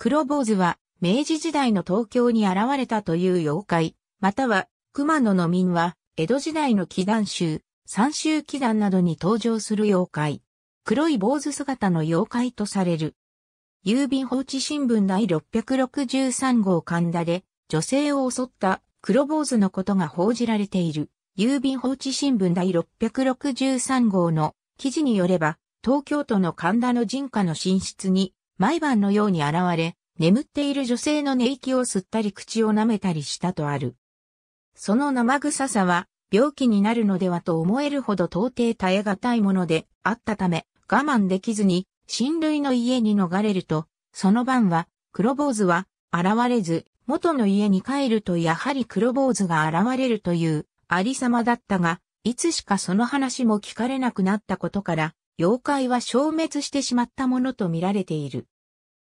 黒坊主は明治時代の東京に現れたという妖怪、または熊野の民は江戸時代の祈願集、三州祈願などに登場する妖怪。黒い坊主姿の妖怪とされる。郵便放置新聞第663号神田で女性を襲った黒坊主のことが報じられている。郵便放置新聞第663号の記事によれば、東京都の神田の人家の寝室に毎晩のように現れ、眠っている女性の寝息を吸ったり口を舐めたりしたとある。その生臭さは、病気になるのではと思えるほど到底耐え難いものであったため、我慢できずに、親類の家に逃れると、その晩は、黒坊主は、現れず、元の家に帰るとやはり黒坊主が現れるという、ありさまだったが、いつしかその話も聞かれなくなったことから、妖怪は消滅してしまったものと見られている。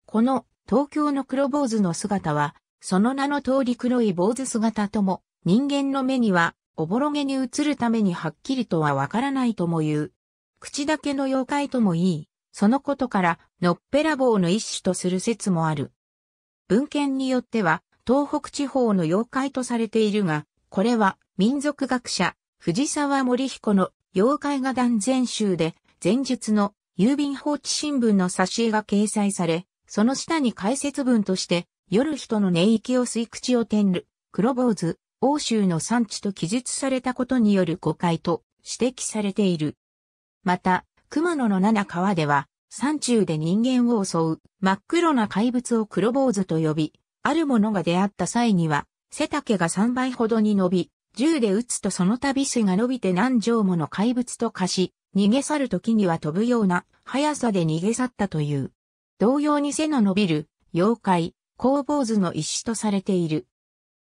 この東京の黒坊主の姿は、その名の通り黒い坊主姿とも、人間の目には、おぼろげに映るためにはっきりとはわからないとも言う。口だけの妖怪とも言い、そのことから、のっぺらぼうの一種とする説もある。文献によっては、東北地方の妖怪とされているが、これは民族学者、藤沢森彦の妖怪画断全集で前述の郵便放置新聞のし絵が掲載され、その下に解説文として、夜人の寝息を吸い口を転る、黒坊主、欧州の産地と記述されたことによる誤解と指摘されている。また、熊野の七川では、山中で人間を襲う真っ黒な怪物を黒坊主と呼び、ある者が出会った際には、背丈が3倍ほどに伸び、銃で撃つとその度数が伸びて何畳もの怪物と化し、逃げ去る時には飛ぶような速さで逃げ去ったという。同様に背の伸びる妖怪、工房図の石とされている。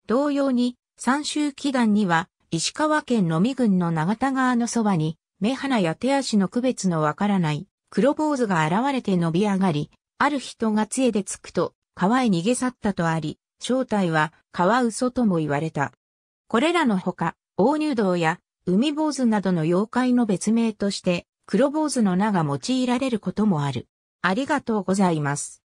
同様に、三州祈願には、石川県のみ郡の長田川のそばに、目鼻や手足の区別のわからない黒坊主が現れて伸び上がり、ある人が杖でつくと、川へ逃げ去ったとあり、正体は川嘘とも言われた。これらのほか、大入道や海坊主などの妖怪の別名として、黒坊主の名が用いられることもある。ありがとうございます。